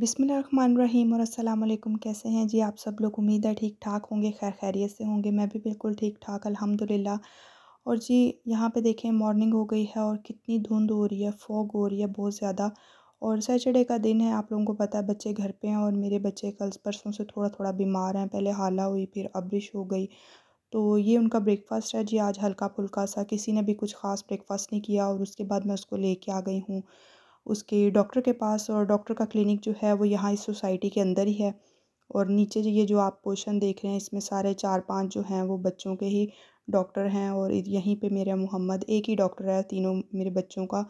बिसमीम और असलम कैसे हैं जी आप सब लोग उम्मीद है ठीक ठाक होंगे खैर खैरियत से होंगे मैं भी बिल्कुल ठीक ठाक अल्हम्दुलिल्लाह और जी यहाँ पे देखें मॉर्निंग हो गई है और कितनी धुंध हो रही है फॉग हो रही है बहुत ज़्यादा और सैटरडे का दिन है आप लोगों को पता है बच्चे घर पे हैं और मेरे बच्चे कल परसों से थोड़ा थोड़ा बीमार हैं पहले हाला हुई फिर अब्रिश हो गई तो ये उनका ब्रेकफास्ट है जी आज हल्का फुल्का सा किसी ने भी कुछ ख़ास ब्रेकफास्ट नहीं किया और उसके बाद मैं उसको कर आ गई हूँ उसके डॉक्टर के पास और डॉक्टर का क्लिनिक जो है वो यहाँ इस सोसाइटी के अंदर ही है और नीचे ये जो आप पोर्शन देख रहे हैं इसमें सारे चार पांच जो हैं वो बच्चों के ही डॉक्टर हैं और यहीं पे मेरा मोहम्मद एक ही डॉक्टर है तीनों मेरे बच्चों का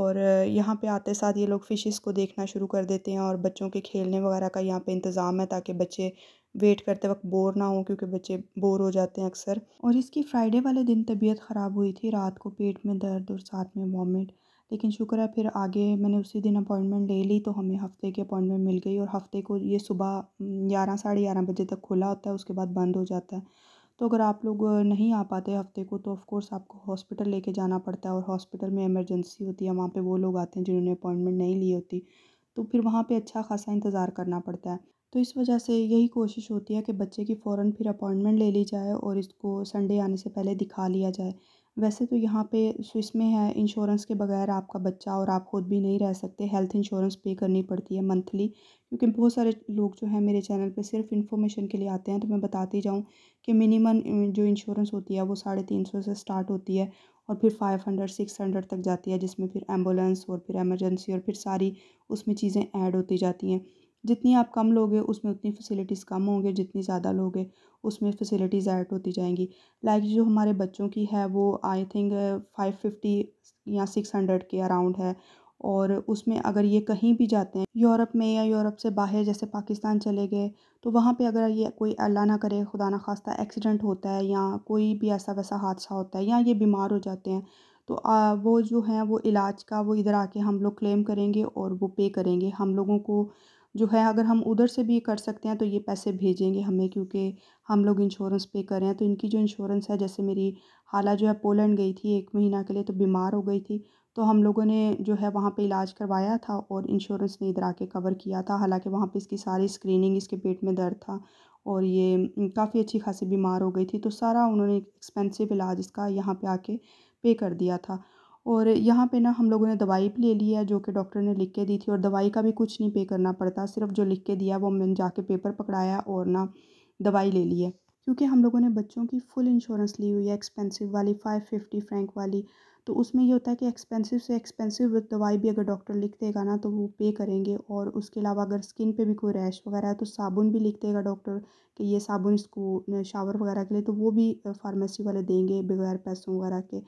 और यहाँ पे आते साथ ये लोग फ़िशेस को देखना शुरू कर देते हैं और बच्चों के खेलने वगैरह का यहाँ पे इंतज़ाम है ताकि बच्चे वेट करते वक्त बोर ना हो क्योंकि बच्चे बोर हो जाते हैं अक्सर और इसकी फ्राइडे वाले दिन तबीयत ख़राब हुई थी रात को पेट में दर्द और साथ में वॉमिट लेकिन शुक्र है फिर आगे मैंने उसी दिन अपॉइंटमेंट ले ली तो हमें हफ़्ते की अपॉइंटमेंट मिल गई और हफ़्ते को ये सुबह ग्यारह साढ़े ग्यारह बजे तक खुला होता है उसके बाद बंद हो जाता है तो अगर आप लोग नहीं आ पाते हफ़्ते को तो ऑफ़कोर्स आपको हॉस्पिटल लेके जाना पड़ता है और हॉस्पिटल में इमरजेंसी होती है वहाँ पर वो लोग आते हैं जिन्होंने अपॉइंटमेंट नहीं ली होती तो फिर वहाँ पर अच्छा खासा इंतज़ार करना पड़ता है तो इस वजह से यही कोशिश होती है कि बच्चे की फ़ौर फिर अपॉइंटमेंट ले ली जाए और इसको संडे आने से पहले दिखा लिया जाए वैसे तो यहाँ पे स्विस में है इंश्योरेंस के बगैर आपका बच्चा और आप खुद भी नहीं रह सकते हेल्थ इंश्योरेंस पे करनी पड़ती है मंथली क्योंकि बहुत सारे लोग जो हैं मेरे चैनल पे सिर्फ इन्फॉर्मेशन के लिए आते हैं तो मैं बताती जाऊँ कि मिनिमम जो इंश्योरेंस होती है वो साढ़े तीन सौ से स्टार्ट होती है और फिर फाइव हंड्रेड सिक्स हंड्रेड तक जाती है जिसमें फिर एम्बुलेंस और फिर एमरजेंसी और फिर सारी उसमें चीज़ें ऐड होती जाती हैं जितनी आप कम लोगे उसमें उतनी फैसिलिटीज़ कम होंगे जितनी ज़्यादा लोगे उसमें फैसिलिटीज़ ऐड होती जाएंगी लाइक like जो हमारे बच्चों की है वो आई थिंक फाइव फिफ्टी या सिक्स हंड्रेड के अराउंड है और उसमें अगर ये कहीं भी जाते हैं यूरोप में या यूरोप से बाहर जैसे पाकिस्तान चले गए तो वहाँ पे अगर ये कोई अल्लाह ना करे खुदा ना खास्ता एक्सीडेंट होता है या कोई भी ऐसा वैसा हादसा होता है या ये बीमार हो जाते हैं तो आ, वो जो है वो इलाज का वो इधर आके हम लोग क्लेम करेंगे और वो पे करेंगे हम लोगों को जो है अगर हम उधर से भी कर सकते हैं तो ये पैसे भेजेंगे हमें क्योंकि हम लोग इंश्योरेंस पे कर रहे हैं तो इनकी जो इंश्योरेंस है जैसे मेरी हाला जो है पोलैंड गई थी एक महीना के लिए तो बीमार हो गई थी तो हम लोगों ने जो है वहाँ पे इलाज करवाया था और इंश्योरेंस ने इधर आके कवर किया था हालांकि वहाँ पे इसकी सारी स्क्रीनिंग इसके पेट में दर्द था और ये काफ़ी अच्छी खासी बीमार हो गई थी तो सारा उन्होंने एक्सपेंसिव इलाज इसका यहाँ पे आके पे कर दिया था और यहाँ पे ना हम लोगों ने दवाई भी ले ली है जो कि डॉक्टर ने लिख के दी थी और दवाई का भी कुछ नहीं पे करना पड़ता सिर्फ जो लिख के दिया वो मैंने जाके पेपर पकड़ाया और ना दवाई ले ली है क्योंकि हम लोगों ने बच्चों की फुल इंश्योरेंस ली हुई है एक्सपेंसिव वाली फाइव फिफ्टी फ्रैंक वाली तो उसमें ये होता है कि एक्सपेंसिव से एक्सपेंसिव दवाई भी अगर डॉक्टर लिख देगा ना तो वो पे करेंगे और उसके अलावा अगर स्किन पे भी कोई रैश वगैरह है तो साबुन भी लिख देगा डॉक्टर कि ये साबुन इसको शावर वगैरह के लिए तो वो भी फार्मेसी वाले देंगे बगैर पैसों वगैरह के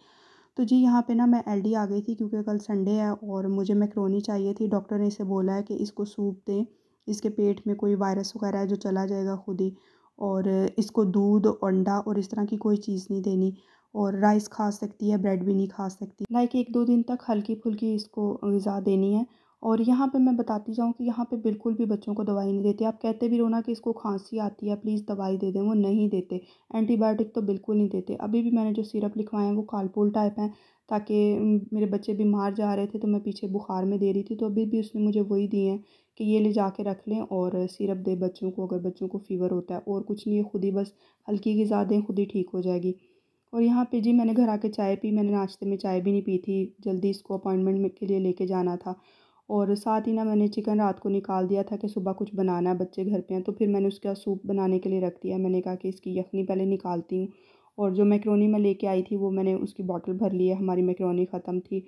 तो जी यहाँ पे ना मैं एलडी आ गई थी क्योंकि कल संडे है और मुझे मैक्रोनी चाहिए थी डॉक्टर ने इसे बोला है कि इसको सूप दें इसके पेट में कोई वायरस वगैरह है जो चला जाएगा खुद ही और इसको दूध अंडा और इस तरह की कोई चीज़ नहीं देनी और राइस खा सकती है ब्रेड भी नहीं खा सकती लाइक एक दो दिन तक हल्की फुल्की इसको गज़ा देनी है और यहाँ पे मैं बताती जाऊँ कि यहाँ पे बिल्कुल भी बच्चों को दवाई नहीं देते आप कहते भी रोना कि इसको खांसी आती है प्लीज़ दवाई दे दें वो नहीं देते एंटीबायोटिक तो बिल्कुल नहीं देते अभी भी मैंने जो सिरप लिखवाए हैं वो कालपोल टाइप हैं ताकि मेरे बच्चे बीमार जा रहे थे तो मैं पीछे बुखार में दे रही थी तो अभी भी उसने मुझे वही दिए हैं कि ये ले जा रख लें और सिरप दें बच्चों को अगर बच्चों को फ़ीवर होता है और कुछ नहीं खुद ही बस हल्की गज़ा दें खुद ही ठीक हो जाएगी और यहाँ पे जी मैंने घर आके चाय पी मैंने नाश्ते में चाय भी नहीं पी थी जल्दी इसको अपॉइंटमेंट के लिए लेके जाना था और साथ ही ना मैंने चिकन रात को निकाल दिया था कि सुबह कुछ बनाना है बच्चे घर पे हैं तो फिर मैंने उसका सूप बनाने के लिए रख दिया मैंने कहा कि इसकी यखनी पहले निकालती हूँ और जो मैक्रोनी मैं लेके आई थी वो मैंने उसकी बॉटल भर ली है हमारी मैक्रोनी ख़त्म थी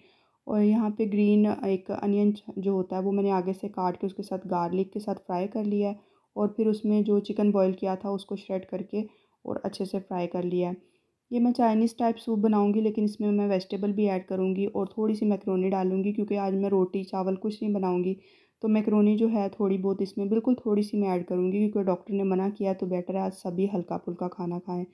और यहाँ पे ग्रीन एक अनियन जो होता है वो मैंने आगे से काट के उसके साथ गार्लिक के साथ फ्राई कर लिया है और फिर उसमें जो चिकन बॉयल किया था उसको श्रेड करके और अच्छे से फ्राई कर लिया है ये मैं चाइनीज़ टाइप सूप बनाऊंगी लेकिन इसमें मैं वेजिटेबल भी ऐड करूँगी और थोड़ी सी मैक्रोनी डालूंगी क्योंकि आज मैं रोटी चावल कुछ नहीं बनाऊँगी तो मैक्रोनी जो है थोड़ी बहुत इसमें बिल्कुल थोड़ी सी मैं ऐड करूँगी क्योंकि डॉक्टर ने मना किया तो बेटर है आज सभी हल्का फुल्का खाना खाएँ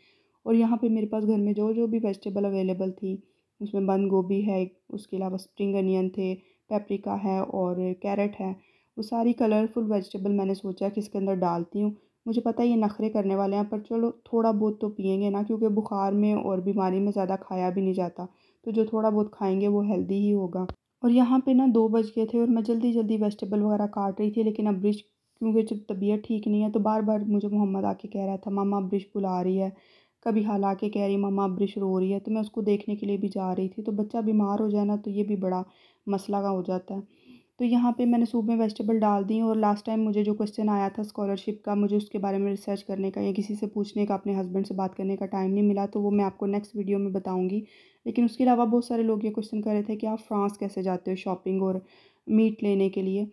और यहाँ पर मेरे पास घर में जो जो भी वेजिटेबल अवेलेबल थी उसमें बंद गोभी है उसके अलावा स्प्रिंग अनियन थे पेपरिका है और कैरेट है वो सारी कलरफुल वेजिटेबल मैंने सोचा कि इसके अंदर डालती हूँ मुझे पता है ये नखरे करने वाले हैं पर चलो थोड़ा बहुत तो पियेंगे ना क्योंकि बुखार में और बीमारी में ज़्यादा खाया भी नहीं जाता तो जो थोड़ा बहुत खाएंगे वो हेल्दी ही होगा और यहाँ पे ना दो बज गए थे और मैं जल्दी जल्दी वेजिटेबल वगैरह काट रही थी लेकिन अब ब्रिज क्योंकि जब तबीयत ठीक नहीं है तो बार बार मुझे मोहम्मद आके कह रहा था मामा ब्रिज बुला रही है कभी हाल आके कह रही मामा ब्रिश रो रही है तो मैं उसको देखने के लिए भी जा रही थी तो बच्चा बीमार हो जाए ना तो ये भी बड़ा मसला का हो जाता है तो यहाँ पे मैंने सूप में वेजिटेबल डाल दी और लास्ट टाइम मुझे जो क्वेश्चन आया था स्कॉलरशिप का मुझे उसके बारे में रिसर्च करने का या किसी से पूछने का अपने हस्बैंड से बात करने का टाइम नहीं मिला तो वो मैं आपको नेक्स्ट वीडियो में बताऊँगी लेकिन उसके अलावा बहुत सारे लोग ये क्वेश्चन कर रहे थे कि आप फ्रांस कैसे जाते हो शॉपिंग और मीट लेने के लिए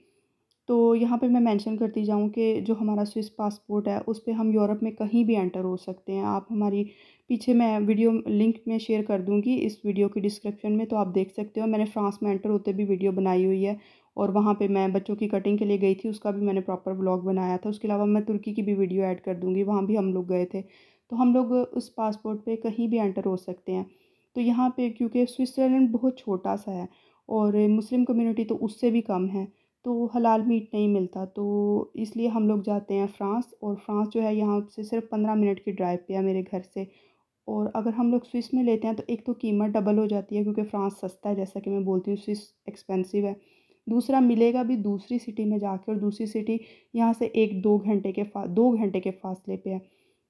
तो यहाँ पर मैं मैंशन करती जाऊँ कि जो हमारा स्विस पासपोर्ट है उस पर हम यूरोप में कहीं भी एंटर हो सकते हैं आप हमारी पीछे मैं वीडियो लिंक में शेयर कर दूँगी इस वीडियो की डिस्क्रिप्शन में तो आप देख सकते हो मैंने फ्रांस में एंटर होते भी वीडियो बनाई हुई है और वहाँ पे मैं बच्चों की कटिंग के लिए गई थी उसका भी मैंने प्रॉपर व्लॉग बनाया था उसके अलावा मैं तुर्की की भी वीडियो ऐड कर दूँगी वहाँ भी हम लोग गए थे तो हम लोग उस पासपोर्ट पे कहीं भी एंटर हो सकते हैं तो यहाँ पे क्योंकि स्विट्ज़रलैंड बहुत छोटा सा है और मुस्लिम कम्यूनिटी तो उससे भी कम है तो हलाल मीट नहीं मिलता तो इसलिए हम लोग जाते हैं फ्रांस और फ्रांस जो है यहाँ से सिर्फ पंद्रह मिनट की ड्राइव पे है मेरे घर से और अगर हम लोग स्विस में लेते हैं तो एक तो कीमत डबल हो जाती है क्योंकि फ्रांस सस्ता है जैसा कि मैं बोलती हूँ स्विस एक्सपेंसिव है दूसरा मिलेगा भी दूसरी सिटी में जाके और दूसरी सिटी यहाँ से एक दो घंटे के फा दो घंटे के फासले पे है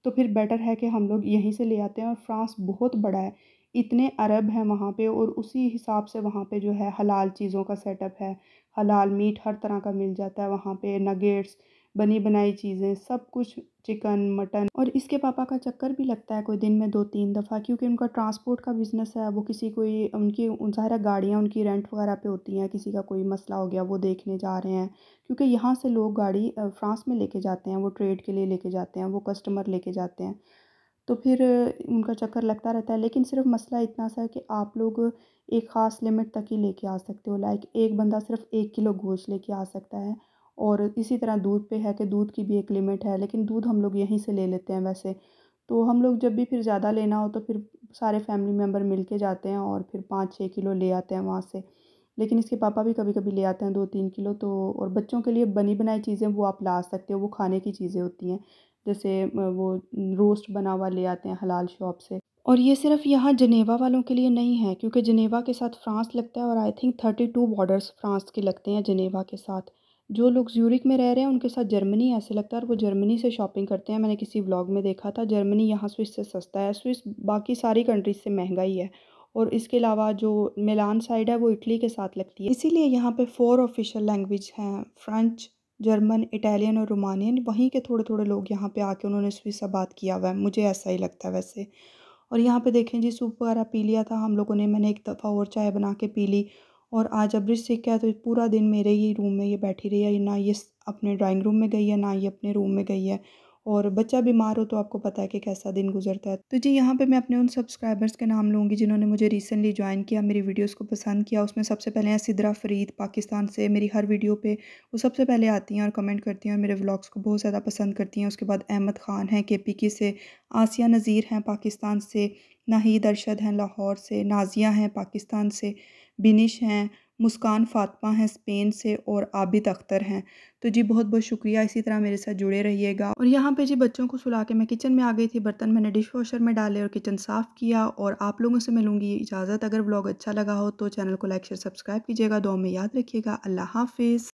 तो फिर बेटर है कि हम लोग यहीं से ले आते हैं और फ्रांस बहुत बड़ा है इतने अरब हैं वहाँ पे और उसी हिसाब से वहाँ पे जो है हलाल चीज़ों का सेटअप है हलाल मीट हर तरह का मिल जाता है वहाँ पे नगेट्स बनी बनाई चीज़ें सब कुछ चिकन मटन और इसके पापा का चक्कर भी लगता है कोई दिन में दो तीन दफ़ा क्योंकि उनका ट्रांसपोर्ट का बिज़नेस है वो किसी कोई उनकी उन सारा गाड़ियाँ उनकी रेंट वगैरह पे होती हैं किसी का कोई मसला हो गया वो देखने जा रहे हैं क्योंकि यहाँ से लोग गाड़ी फ्रांस में लेके जाते हैं वो ट्रेड के लिए लेके जाते हैं वो कस्टमर लेके जाते हैं तो फिर उनका चक्कर लगता रहता है लेकिन सिर्फ मसला इतना सा है कि आप लोग एक ख़ास लिमिट तक ही लेके आ सकते हो लाइक एक बंदा सिर्फ एक किलो गोश्त लेके आ सकता है और इसी तरह दूध पे है कि दूध की भी एक लिमिट है लेकिन दूध हम लोग यहीं से ले लेते हैं वैसे तो हम लोग जब भी फिर ज़्यादा लेना हो तो फिर सारे फैमिली मेम्बर मिल के जाते हैं और फिर पाँच छः किलो ले आते हैं वहाँ से लेकिन इसके पापा भी कभी कभी ले आते हैं दो तीन किलो तो और बच्चों के लिए बनी बनाई चीज़ें वो आप ला सकते हो वो खाने की चीज़ें होती हैं जैसे वो रोस्ट बना हुआ ले आते हैं हलाल शॉप से और ये सिर्फ यहाँ जनेवा वालों के लिए नहीं है क्योंकि जनेवा के साथ फ्रांस लगता है और I think thirty two borders France के लगते हैं जनेवा के साथ जो लोग ज्यूरिक में रह रहे हैं उनके साथ जर्मनी ऐसे लगता है और वो जर्मनी से शॉपिंग करते हैं मैंने किसी व्लॉग में देखा था जर्मनी यहाँ स्विस से सस्ता है स्विस बाकी सारी कंट्रीज से महंगा ही है और इसके अलावा जो मिलान साइड है वो इटली के साथ लगती है इसीलिए यहाँ पे फोर ऑफिशियल लैंग्वेज हैं फ्रेंच जर्मन इटालियन और रोमानियन वहीं के थोड़े थोड़े लोग यहाँ पे आके उन्होंने स्विस आबाद किया हुआ है मुझे ऐसा ही लगता है वैसे और यहाँ पे देखें जी सूप वगैरह पी लिया था हम लोगों ने मैंने एक दफ़ा और चाय बना के पी ली और आज अब्रिज सिक है तो पूरा दिन मेरे ही रूम में ये बैठी रही है ना ये अपने ड्राइंग रूम में गई है ना ये अपने रूम में गई है और बच्चा बीमार हो तो आपको पता है कि कैसा दिन गुजरता है तो जी यहाँ पे मैं अपने उन सब्सक्राइबर्स के नाम लूँगी जिन्होंने मुझे रिसेंटली ज्वाइन किया मेरी वीडियोस को पसंद किया उसमें सबसे पहले हैं सिदरा फरीद पाकिस्तान से मेरी हर वीडियो पे वो सबसे पहले आती हैं और कमेंट करती हैं और मेरे व्लाग्स को बहुत ज़्यादा पसंद करती हैं उसके बाद अहमद ख़ान हैं के पी से आसिया नज़ीर हैं पाकिस्तान से नाहीद अरशद हैं लाहौर से नाजिया हैं पाकिस्तान से बिनिश हैं मुस्कान फ़ातमा हैं स्पेन से और आबिद अख्तर हैं तो जी बहुत बहुत शुक्रिया इसी तरह मेरे साथ जुड़े रहिएगा और यहाँ पे जी बच्चों को सुला के मैं किचन में आ गई थी बर्तन मैंने डिश वॉशर में डाले और किचन साफ़ किया और आप लोगों से मिलूंगी इजाज़त अगर ब्लॉग अच्छा लगा हो तो चैनल को लाइक शेयर सब्सक्राइब कीजिएगा दो में याद रखिएगा अल्लाह हाफिज़